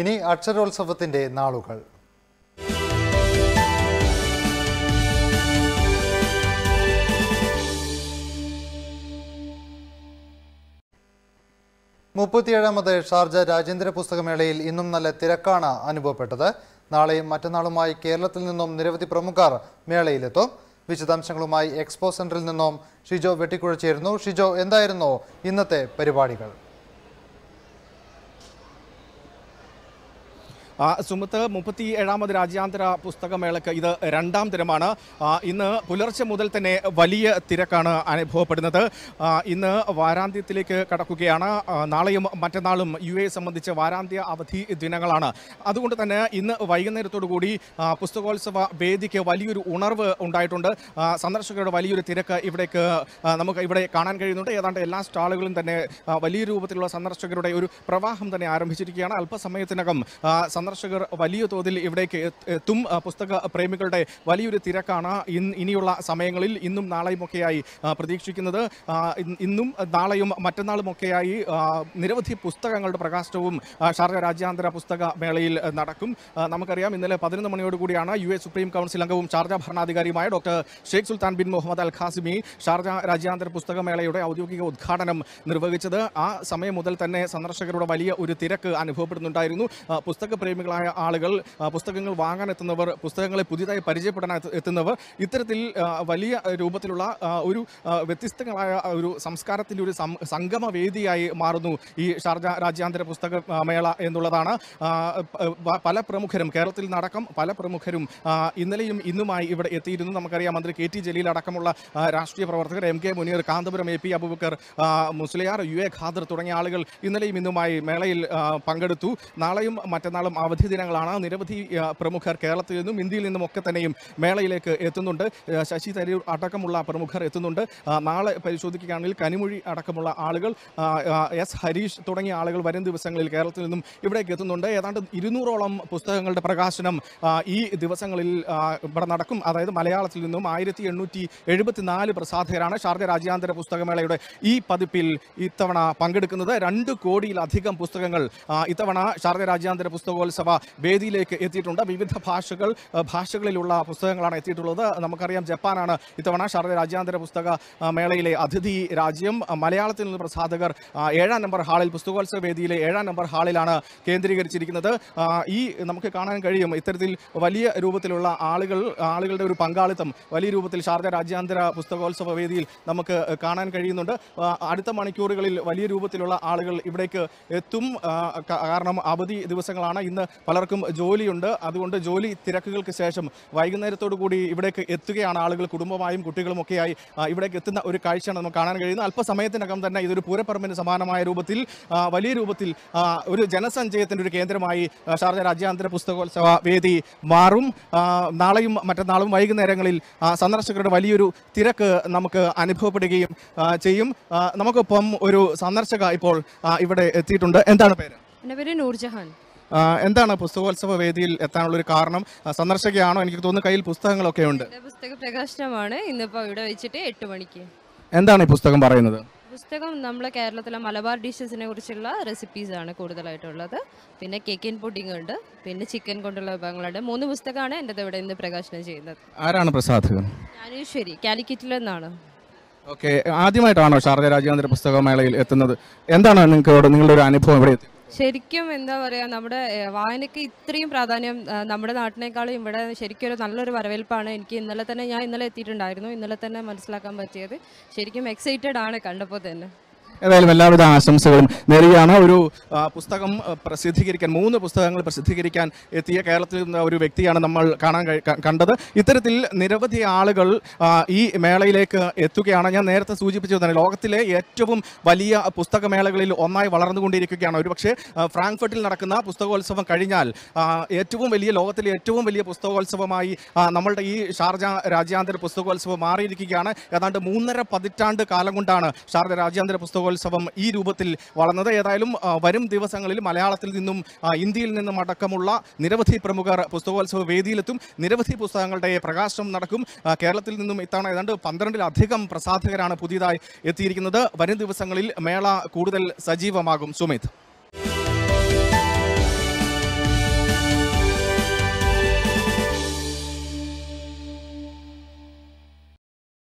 ഇനി അക്ഷരോത്സവത്തിൻ്റെ നാളുകൾ മുപ്പത്തിയേഴാമത് ഷാർജ രാജ്യാന്തര പുസ്തകമേളയിൽ ഇന്നും നല്ല തിരക്കാണ് അനുഭവപ്പെട്ടത് നാളെയും മറ്റന്നാളുമായി കേരളത്തിൽ നിന്നും നിരവധി പ്രമുഖർ മേളയിലെത്തും വിശദാംശങ്ങളുമായി എക്സ്പോ സെന്ററിൽ നിന്നും ഷിജോ വെട്ടിക്കുഴച്ചിരുന്നു ഷിജോ എന്തായിരുന്നു ഇന്നത്തെ പരിപാടികൾ സുമത്ത് മുപ്പത്തി ഏഴാമത് രാജ്യാന്തര പുസ്തകമേളക്ക് ഇത് രണ്ടാം ദിനമാണ് ഇന്ന് പുലർച്ചെ മുതൽ തന്നെ വലിയ തിരക്കാണ് അനുഭവപ്പെടുന്നത് ഇന്ന് വാരാന്ത്യത്തിലേക്ക് കടക്കുകയാണ് നാളെയും മറ്റന്നാളും യു എ സംബന്ധിച്ച് വാരാന്ത്യ അവധി ദിനങ്ങളാണ് അതുകൊണ്ട് തന്നെ ഇന്ന് വൈകുന്നേരത്തോടുകൂടി പുസ്തകോത്സവ വേദിക്ക് വലിയൊരു ഉണർവ് ഉണ്ടായിട്ടുണ്ട് സന്ദർശകരുടെ വലിയൊരു തിരക്ക് ഇവിടേക്ക് നമുക്ക് ഇവിടെ കാണാൻ കഴിയുന്നുണ്ട് ഏതാണ്ട് എല്ലാ സ്റ്റാളുകളും തന്നെ വലിയ രൂപത്തിലുള്ള സന്ദർശകരുടെ ഒരു പ്രവാഹം തന്നെ ആരംഭിച്ചിരിക്കുകയാണ് അല്പസമയത്തിനകം സന്ദർശകർ വലിയ തോതിൽ ഇവിടേക്ക് എത്തും പുസ്തക പ്രേമികളുടെ വലിയൊരു തിരക്കാണ് ഇനിയുള്ള സമയങ്ങളിൽ ഇന്നും നാളെയുമൊക്കെയായി പ്രതീക്ഷിക്കുന്നത് ഇന്നും നാളെയും മറ്റന്നാളുമൊക്കെയായി നിരവധി പുസ്തകങ്ങളുടെ പ്രകാശനവും ഷാർജ രാജ്യാന്തര പുസ്തക മേളയിൽ നടക്കും നമുക്കറിയാം ഇന്നലെ പതിനൊന്ന് മണിയോടുകൂടിയാണ് യു എസ് സുപ്രീം കൗൺസിൽ അംഗവും ഷാർജ ഭരണാധികാരിയുമായ doctor Sheikh Sultan bin Muhammad Al Qasimi Sharjah രാജ്യാന്തര പുസ്തകമേളയുടെ ഔദ്യോഗിക ഉദ്ഘാടനം നിർവഹിച്ചത് ആ സമയം മുതൽ തന്നെ സന്ദർശകരുടെ വലിയ ഒരു തിരക്ക് അനുഭവപ്പെടുന്നുണ്ടായിരുന്നു പുസ്തക പ്രേമികളായ ആളുകൾ പുസ്തകങ്ങൾ വാങ്ങാൻ എത്തുന്നവർ പുസ്തകങ്ങളെ പുതിയതായി പരിചയപ്പെടാൻ എത്തുന്നവർ ഇത്തരത്തിൽ വലിയ രൂപത്തിലുള്ള ഒരു വ്യത്യസ്തങ്ങളായ ഒരു സംസ്കാരത്തിൻ്റെ ഒരു സംഗമ വേദിയായി മാറുന്നു ഈ ഷാർജ രാജ്യാന്തര പുസ്തക മേള എന്നുള്ളതാണ് പല പ്രമുഖരും കേരളത്തിൽ നടക്കം പല പ്രമുഖരും ഇന്നലെയും ഇന്നുമായി ഇവിടെ എത്തിയിരുന്നു നമുക്കറിയാം മന്ത്രി കെ ടി ജലീൽ അടക്കമുള്ള രാഷ്ട്രീയ പ്രവർത്തകർ M K Muneer Kanthapuram A P Abubakar Musliyar U A Khader തുടങ്ങിയ ആളുകൾ ഇന്നലെയും ഇന്നുമായി മേളയിൽ പങ്കെടുത്തു നാളെയും മറ്റന്നാളും അവധി ദിനങ്ങളാണ് നിരവധി പ്രമുഖർ കേരളത്തിൽ നിന്നും ഇന്ത്യയിൽ നിന്നും ഒക്കെ തന്നെയും മേളയിലേക്ക് എത്തുന്നുണ്ട് ശശി തരൂർ അടക്കമുള്ള പ്രമുഖർ എത്തുന്നുണ്ട് നാളെ പരിശോധിക്കുകയാണെങ്കിൽ കനിമൊഴി അടക്കമുള്ള ആളുകൾ എസ് ഹരീഷ് തുടങ്ങിയ ആളുകൾ വരും ദിവസങ്ങളിൽ കേരളത്തിൽ നിന്നും ഇവിടേക്ക് എത്തുന്നുണ്ട് ഏതാണ്ട് ഇരുന്നൂറോളം പുസ്തകങ്ങളുടെ പ്രകാശനം ഈ ദിവസങ്ങളിൽ ഇവിടെ നടക്കും അതായത് മലയാളത്തിൽ നിന്നും ആയിരത്തി എണ്ണൂറ്റി എഴുപത്തിനാല് പ്രസാധകരാണ് ഷാർജ രാജ്യാന്തര പുസ്തകമേളയുടെ ഈ പതിപ്പിൽ ഇത്തവണ പങ്കെടുക്കുന്നത് രണ്ട് കോടിയിലധികം പുസ്തകങ്ങൾ ഇത്തവണ ഷാർജ രാജ്യാന്തര പുസ്തകോത്സവം മന്ത്രിസഭ വേദിയിലേക്ക് എത്തിയിട്ടുണ്ട് വിവിധ ഭാഷകൾ ഭാഷകളിലുള്ള പുസ്തകങ്ങളാണ് എത്തിയിട്ടുള്ളത് നമുക്കറിയാം ജപ്പാനാണ് ഇത്തവണ ശാരദ രാജ്യാന്തര പുസ്തക മേളയിലെ അതിഥി രാജ്യം മലയാളത്തിൽ നിന്ന് പ്രസാധകർ ഏഴാം നമ്പർ ഹാളിൽ പുസ്തകോത്സവ വേദിയിലെ ഏഴാം നമ്പർ ഹാളിലാണ് കേന്ദ്രീകരിച്ചിരിക്കുന്നത് ഈ നമുക്ക് കാണാൻ കഴിയും ഇത്തരത്തിൽ വലിയ രൂപത്തിലുള്ള ആളുകൾ ആളുകളുടെ ഒരു പങ്കാളിത്തം വലിയ രൂപത്തിൽ ശാരദ രാജ്യാന്തര പുസ്തകോത്സവ വേദിയിൽ നമുക്ക് കാണാൻ കഴിയുന്നുണ്ട് അടുത്ത മണിക്കൂറുകളിൽ വലിയ രൂപത്തിലുള്ള ആളുകൾ ഇവിടേക്ക് എത്തും കാരണം അവധി ദിവസങ്ങളാണ് ഇന്ന് പലർക്കും ജോലിയുണ്ട് അതുകൊണ്ട് ജോലി തിരക്കുകൾക്ക് ശേഷം വൈകുന്നേരത്തോടു കൂടി ഇവിടേക്ക് എത്തുകയാണ് ആളുകൾ കുടുംബമായും ഒക്കെയായി ഇവിടേക്ക് എത്തുന്ന ഒരു കാഴ്ചയാണ് നമുക്ക് കാണാൻ കഴിയുന്നത് അല്പസമയത്തിനകം തന്നെ ഇതൊരു പൂരപ്പറമ്പിന് സമാനമായ രൂപത്തിൽ വലിയ രൂപത്തിൽ ഒരു ജനസഞ്ചയത്തിൻ്റെ ഒരു കേന്ദ്രമായി ഷാർജ രാജ്യാന്തര പുസ്തകോത്സവ വേദി മാറും നാളെയും മറ്റന്നാളും വൈകുന്നേരങ്ങളിൽ സന്ദർശകരുടെ വലിയൊരു തിരക്ക് നമുക്ക് അനുഭവപ്പെടുകയും ചെയ്യും നമുക്കൊപ്പം ഒരു സന്ദർശക ഇപ്പോൾ ഇവിടെ എത്തിയിട്ടുണ്ട് എന്താണ് പേര് എൻ്റെ പേര് നൂർജഹാൻ എന്താണ് പുസ്തകോത്സവ വേദിയിൽ എത്താനുള്ള ഒരു കാരണം സന്ദർശകയാണോ എനിക്ക് തോന്നുന്നു കയ്യിൽ പുസ്തകങ്ങളൊക്കെ ഉണ്ട് പുസ്തക പ്രകാശനമാണ് ഇന്നിപ്പോ ഇവിടെ വെച്ചിട്ട് എട്ട് മണിക്ക് എന്താണ് ഈ പുസ്തകം പറയുന്നത് പുസ്തകം നമ്മളെ കേരളത്തിലെ മലബാർ ഡിഷസിനെ കുറിച്ചുള്ള റെസിപ്പീസ് ആണ് കൂടുതലായിട്ടുള്ളത് പിന്നെ കേക്കിൻ പുഡിംഗ് ഉണ്ട് പിന്നെ ചിക്കൻ കൊണ്ടുള്ള വിഭവങ്ങളുണ്ട് മൂന്ന് പുസ്തകമാണ് എൻ്റെ ഇവിടെ ഇന്ന് പ്രകാശനം ചെയ്യുന്നത് ആരാണ് പ്രസാധകൻ ഞാനീശ്വരി കാലിക്കറ്റിൽ നിന്നാണ് ഓക്കെ ആദ്യമായിട്ടാണോ ശാരദ രാജ്യാന്തര പുസ്തകമേളയിൽ എത്തുന്നത് എന്താണ് നിങ്ങൾക്ക് നിങ്ങളുടെ ഒരു അനുഭവം ഇവിടെ എത്തി ശരിക്കും എന്താ പറയുക നമ്മുടെ വായനയ്ക്ക് ഇത്രയും പ്രാധാന്യം നമ്മുടെ നാട്ടിനേക്കാളും ഇവിടെ ശരിക്കും ഒരു നല്ലൊരു വരവേൽപ്പാണ് എനിക്ക് ഇന്നലെ തന്നെ ഞാൻ ഇന്നലെ എത്തിയിട്ടുണ്ടായിരുന്നു ഇന്നലെ തന്നെ മനസ്സിലാക്കാൻ പറ്റിയത് ശരിക്കും എക്സൈറ്റഡ് ആണ് കണ്ടപ്പോൾ തന്നെ ഏതായാലും എല്ലാവിധ ആശംസകളും നേരുകയാണ് ഒരു പുസ്തകം പ്രസിദ്ധീകരിക്കാൻ മൂന്ന് പുസ്തകങ്ങൾ പ്രസിദ്ധീകരിക്കാൻ എത്തിയ കേരളത്തിൽ ഒരു വ്യക്തിയാണ് നമ്മൾ കാണാൻ കണ്ടത് ഇത്തരത്തിൽ നിരവധി ആളുകൾ ഈ മേളയിലേക്ക് എത്തുകയാണ് ഞാൻ നേരത്തെ സൂചിപ്പിച്ചു തന്നെ ലോകത്തിലെ ഏറ്റവും വലിയ പുസ്തകമേളകളിൽ ഒന്നായി വളർന്നുകൊണ്ടിരിക്കുകയാണ് ഒരുപക്ഷെ ഫ്രാങ്ക്ഫർട്ടിൽ നടക്കുന്ന പുസ്തകോത്സവം കഴിഞ്ഞാൽ ഏറ്റവും വലിയ ലോകത്തിലെ ഏറ്റവും വലിയ പുസ്തകോത്സവമായി നമ്മളുടെ ഈ ഷാർജ രാജ്യാന്തര പുസ്തകോത്സവം മാറിയിരിക്കുകയാണ് ഏതാണ്ട് മൂന്നര പതിറ്റാണ്ട് കാലം കൊണ്ടാണ് ഷാർജ രാജ്യാന്തര പുസ്തക ചലച്ചിത്രോത്സവം ഈ രൂപത്തിൽ വളർന്നത് ഏതായാലും വരും ദിവസങ്ങളിൽ മലയാളത്തിൽ നിന്നും ഇന്ത്യയിൽ നിന്നും അടക്കമുള്ള നിരവധി പ്രമുഖർ പുസ്തകോത്സവ വേദിയിലെത്തും നിരവധി പുസ്തകങ്ങളുടെ പ്രകാശനം നടക്കും കേരളത്തിൽ നിന്നും ഇത്തവണ ഏതാണ്ട് പന്ത്രണ്ടിലധികം പ്രസാധകരാണ് പുതിയതായി എത്തിയിരിക്കുന്നത് വരും ദിവസങ്ങളിൽ മേള കൂടുതൽ സജീവമാകും സുമിത്